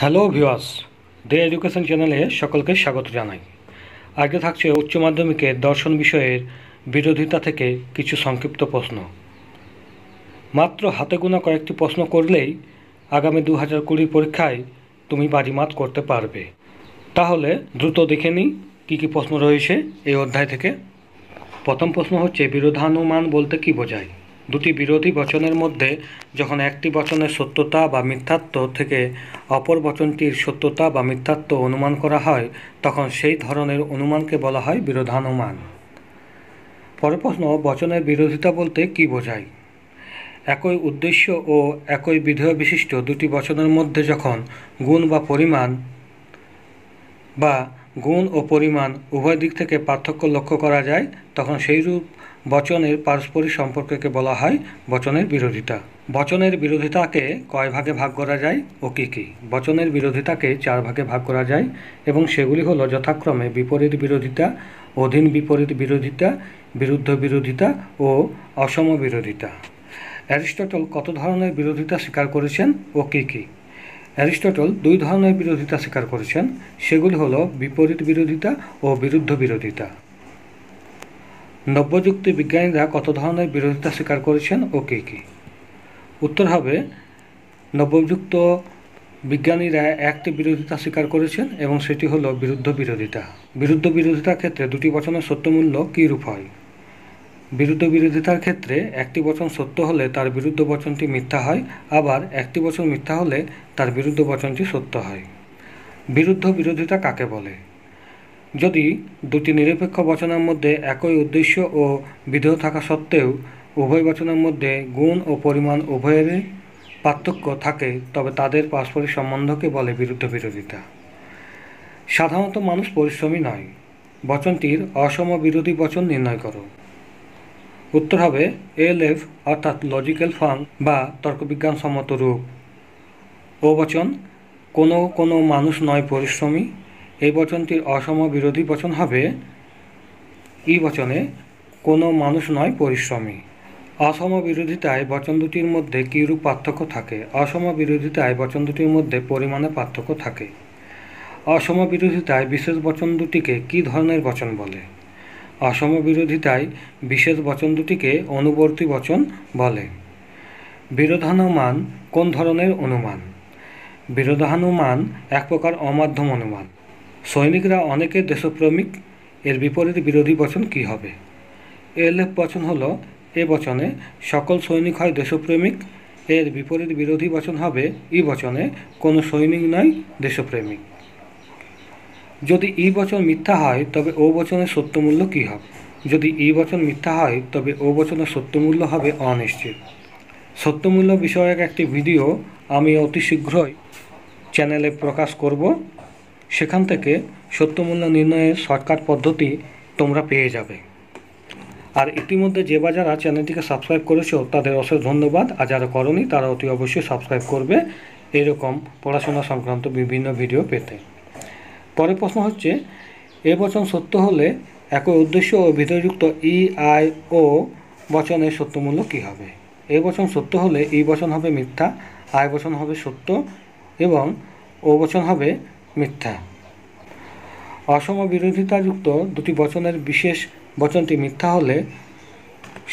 hello ভিওয়াস দে education চ্যানেলে সকলকে স্বাগত জানাই আগে থাকছে উচ্চ মাধ্যমিকে দর্শন বিষয়ের বিরোধিতা থেকে কিছু সংক্ষিপ্ত প্রশ্ন মাত্র হাতে গোনা কয়েকটি প্রশ্ন করলেই আগামী দু হাজার কুড়ি পরীক্ষায় তুমি বাজিমাত করতে পারবে তাহলে দ্রুত দেখে নিই কী কী প্রশ্ন রয়েছে এই অধ্যায় থেকে প্রথম প্রশ্ন হচ্ছে বিরোধানুমান বলতে কী বোঝায় দুটি বিরোধী বচনের মধ্যে যখন একটি বচনের সত্যতা বা মিথ্যাত্ব থেকে অপর বচনটির সত্যতা বা মিথ্যাত্ব অনুমান করা হয় তখন সেই ধরনের অনুমানকে বলা হয় বিরোধানুমান পরের প্রশ্ন বচনের বিরোধিতা বলতে কি বোঝায় একই উদ্দেশ্য ও একই বিধেয় বিশিষ্ট দুটি বচনের মধ্যে যখন গুণ বা পরিমাণ বা গুণ ও পরিমাণ উভয় দিক থেকে পার্থক্য লক্ষ্য করা যায় তখন সেইরূপ বচনের পারস্পরিক সম্পর্ককে বলা হয় বচনের বিরোধিতা বচনের বিরোধিতাকে কয় ভাগে ভাগ করা যায় ও কী কী বচনের বিরোধিতাকে চার ভাগে ভাগ করা যায় এবং সেগুলি হল যথাক্রমে বিপরীত বিরোধিতা অধীন বিপরীত বিরোধিতা বিরুদ্ধ বিরোধিতা ও অসম বিরোধিতা অ্যারিস্টটল কত ধরনের বিরোধিতা স্বীকার করেছেন ও কী কী অ্যারিস্টটল দুই ধরনের বিরোধিতা স্বীকার করেছেন সেগুলি হল বিপরীত বিরোধিতা ও বিরুদ্ধ বিরোধিতা নব্যযুক্তি বিজ্ঞানীরা কত ধরনের বিরোধিতা স্বীকার করেছেন ও কী কী উত্তর হবে নব্যযুক্ত বিজ্ঞানীরা একটি বিরোধিতা স্বীকার করেছেন এবং সেটি হলো বিরুদ্ধ বিরোধিতা বিরুদ্ধ বিরোধিতার ক্ষেত্রে দুটি বচনের সত্যমূল্য কী রূপ হয় বিরুদ্ধ বিরোধিতার ক্ষেত্রে একটি বচন সত্য হলে তার বিরুদ্ধ বচনটি মিথ্যা হয় আবার একটি বচন মিথ্যা হলে তার বিরুদ্ধ বচনটি সত্য হয় বিরুদ্ধ বিরোধিতা কাকে বলে যদি দুটি নিরপেক্ষ বচনের মধ্যে একই উদ্দেশ্য ও বিধেয় থাকা সত্ত্বেও উভয় বচনের মধ্যে গুণ ও পরিমাণ উভয়েরই পার্থক্য থাকে তবে তাদের পারস্পরিক সম্বন্ধকে বলে বিরুদ্ধ বিরোধিতা সাধারণত মানুষ পরিশ্রমী নয় বচনটির অসম বিরোধী বচন নির্ণয় করো উত্তর হবে এল এফ অর্থাৎ লজিক্যাল ফার্ম বা তর্কবিজ্ঞানসম্মত রূপ ও বচন কোনো কোনো মানুষ নয় পরিশ্রমী এই বচনটির অসম বিরোধী বচন হবে ই বচনে কোনো মানুষ নয় পরিশ্রমী অসম বিরোধিতায় বচন দুটির মধ্যে কীরূপ পার্থক্য থাকে অসম বিরোধিতায় বচন দুটির মধ্যে পরিমাণে পার্থক্য থাকে অসম বিরোধিতায় বিশেষ বচন দুটিকে কী ধরনের বচন বলে অসম বিরোধিতায় বিশেষ বচন দুটিকে অনুবর্তী বচন বলে বিরোধানুমান কোন ধরনের অনুমান বিরোধানুমান এক প্রকার অমাধ্যম অনুমান সৈনিকরা অনেকে দেশপ্রেমিক এর বিপরীত বিরোধী বচন কি হবে এলএফ বচন হল এ বচনে সকল সৈনিক হয় দেশপ্রেমিক এর বিপরীত বিরোধী বচন হবে ই বচনে কোনো সৈনিক নয় দেশপ্রেমিক যদি ই বচন মিথ্যা হয় তবে ও বচনের সত্যমূল্য কী হবে যদি ই বচন মিথ্যা হয় তবে ও বচনের সত্যমূল্য হবে অনিশ্চিত সত্যমূল্য বিষয়ক একটি ভিডিও আমি অতি শীঘ্রই চ্যানেলে প্রকাশ করব সেখান থেকে সত্যমূল্য নির্ণয়ের শর্টকাট পদ্ধতি তোমরা পেয়ে যাবে আর ইতিমধ্যে যে বা যারা চ্যানেলটিকে সাবস্ক্রাইব করেছো তাদের অশেষ ধন্যবাদ আর যারা করনি তারা অতি অবশ্যই সাবস্ক্রাইব করবে এরকম পড়াশোনা সংক্রান্ত বিভিন্ন ভিডিও পেতে পরের প্রশ্ন হচ্ছে এ বচন সত্য হলে একই উদ্দেশ্য ও ভিতরযুক্ত ই আই ও বচনের সত্যমূল্য কী হবে এ বচন সত্য হলে ই বচন হবে মিথ্যা আয় বচন হবে সত্য এবং ও বচন হবে মিথ্যা অসম বিরোধিতাযুক্ত দুটি বচনের বিশেষ বচনটি মিথ্যা হলে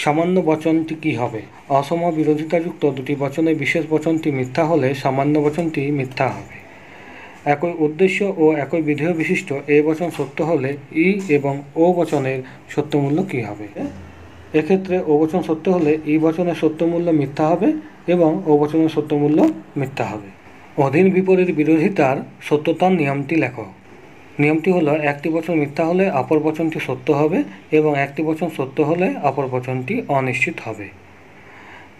সামান্য বচনটি কি হবে অসম বিরোধিতাযুক্ত দুটি বচনের বিশেষ বচনটি মিথ্যা হলে সামান্য বচনটি মিথ্যা হবে একই উদ্দেশ্য ও একই বিধেয় বিশিষ্ট এ বচন সত্য হলে ই এবং ও বচনের সত্যমূল্য কি হবে এক্ষেত্রে ও বচন সত্য হলে ই বচনের সত্যমূল্য মিথ্যা হবে এবং ও বচনের সত্যমূল্য মিথ্যা হবে অধীন বিপরীত বিরোধিতার সত্যতার নিয়মটি লেখ নিয়মটি হলো একটি বচন মিথ্যা হলে অপর বচনটি সত্য হবে এবং একটি বচন সত্য হলে অপর বচনটি অনিশ্চিত হবে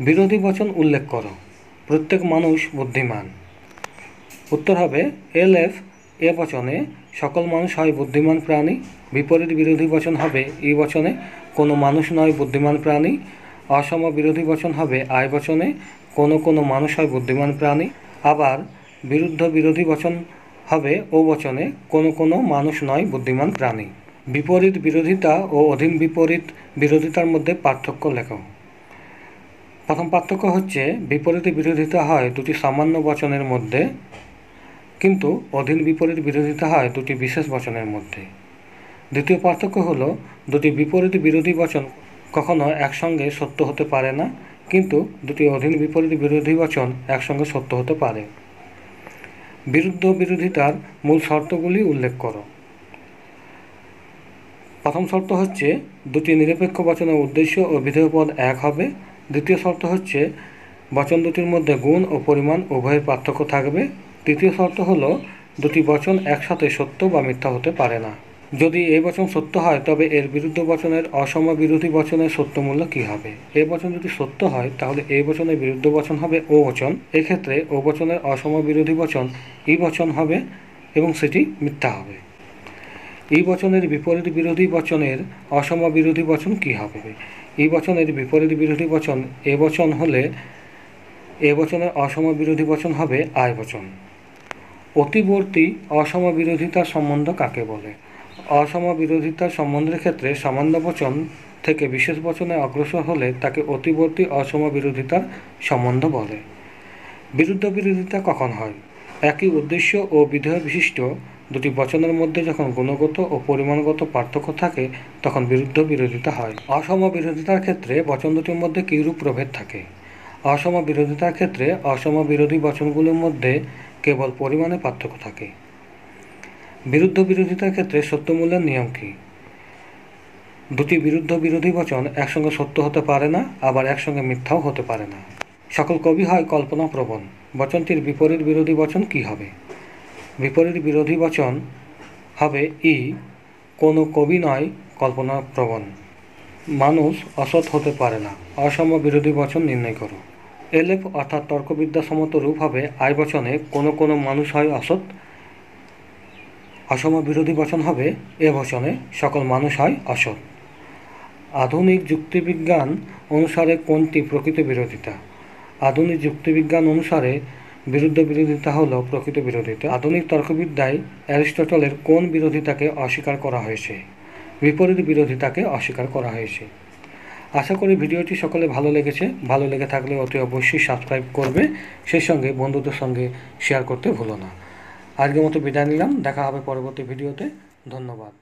বিরোধী বচন উল্লেখ করো প্রত্যেক মানুষ বুদ্ধিমান উত্তর হবে এল এফ এ বচনে সকল মানুষ হয় বুদ্ধিমান প্রাণী বিপরীত বিরোধী বচন হবে ই বচনে কোনো মানুষ নয় বুদ্ধিমান প্রাণী অসম বিরোধী বচন হবে আয় বচনে কোনো কোনো মানুষ হয় বুদ্ধিমান প্রাণী আবার বিরুদ্ধ বিরোধী বচন হবে ও বচনে কোনো কোনো মানুষ নয় বুদ্ধিমান প্রাণী বিপরীত বিরোধিতা ও অধীন বিপরীত বিরোধিতার মধ্যে পার্থক্য লেখ প্রথম পার্থক্য হচ্ছে বিপরীত বিরোধিতা হয় দুটি সামান্য বচনের মধ্যে কিন্তু অধীন বিপরীত বিরোধিতা হয় দুটি বিশেষ বচনের মধ্যে দ্বিতীয় পার্থক্য হলো দুটি বিপরীত বিরোধী বচন কখনো একসঙ্গে সত্য হতে পারে না কিন্তু দুটি অধীন বিপরীত বিরোধী বচন একসঙ্গে সত্য হতে পারে বিরুদ্ধ বিরোধিতার মূল শর্তগুলি উল্লেখ করো প্রথম শর্ত হচ্ছে দুটি নিরপেক্ষ বচনের উদ্দেশ্য ও বিধেয় পদ এক হবে দ্বিতীয় শর্ত হচ্ছে বচন দুটির মধ্যে গুণ ও পরিমাণ উভয়ের পার্থক্য থাকবে তৃতীয় শর্ত হলো দুটি বচন একসাথে সত্য বা মিথ্যা হতে পারে না যদি এই বচন সত্য হয় তবে এর বিরুদ্ধ বচনের অসম বিরোধী বচনের সত্যমূল্য কী হবে এই বচন যদি সত্য হয় তাহলে এই বচনের বিরুদ্ধ বচন হবে ও বচন এক্ষেত্রে ও বচনের অসম বিরোধী বচন ই বচন হবে এবং সেটি মিথ্যা হবে এই বচনের বিপরীত বিরোধী বচনের অসম বিরোধী বচন কী হবে এই বচনের বিপরীত বিরোধী বচন এ বচন হলে এ বচনের অসম বিরোধী বচন হবে আয় বচন অতিবর্তী অসম বিরোধিতা সম্বন্ধ কাকে বলে অসম বিরোধিতা সম্বন্ধের ক্ষেত্রে সামান্য বচন থেকে বিশেষ বচনে অগ্রসর হলে তাকে অতিবর্তী অসম বিরোধিতার সম্বন্ধ বলে বিরুদ্ধ বিরোধিতা কখন হয় একই উদ্দেশ্য ও বিধেয় বিশিষ্ট দুটি বচনের মধ্যে যখন গুণগত ও পরিমাণগত পার্থক্য থাকে তখন বিরুদ্ধ বিরোধিতা হয় অসম বিরোধিতার ক্ষেত্রে বচন দুটির মধ্যে কিরূপ প্রভেদ থাকে অসম বিরোধিতার ক্ষেত্রে অসম বিরোধী বচনগুলোর মধ্যে কেবল পরিমাণে পার্থক্য থাকে বিরুদ্ধ বিরোধিতার ক্ষেত্রে সত্যমূল্যের নিয়ম কী দুটি বিরুদ্ধ বিরোধী বচন একসঙ্গে সত্য হতে পারে না আবার একসঙ্গে মিথ্যাও হতে পারে না সকল কবি হয় কল্পনা প্রবণ বচনটির বিপরীত বিরোধী বচন কি হবে বিপরীত বিরোধী বচন হবে ই কোনো কবি নয় কল্পনা প্রবণ মানুষ অসৎ হতে পারে না অসম বিরোধী বচন নির্ণয় করো এলেফ অর্থাৎ তর্কবিদ্যাসম্মত রূপ হবে আয় বচনে কোনো কোনো মানুষ হয় অসৎ অসম বিরোধী বচন হবে এ বচনে সকল মানুষ হয় অসৎ আধুনিক যুক্তিবিজ্ঞান অনুসারে কোনটি প্রকৃত বিরোধিতা আধুনিক যুক্তিবিজ্ঞান অনুসারে বিরুদ্ধ বিরোধিতা হল প্রকৃত বিরোধিতা আধুনিক তর্কবিদ্যায় অ্যারিস্টটলের কোন বিরোধিতাকে অস্বীকার করা হয়েছে বিপরীত বিরোধিতাকে অস্বীকার করা হয়েছে আশা করি ভিডিওটি সকলে ভালো লেগেছে ভালো লেগে থাকলে অতি অবশ্যই সাবস্ক্রাইব করবে সেই সঙ্গে বন্ধুদের সঙ্গে শেয়ার করতে ভুলো না আজকের মতো বিদায় নিলাম দেখা হবে পরবর্তী ভিডিওতে ধন্যবাদ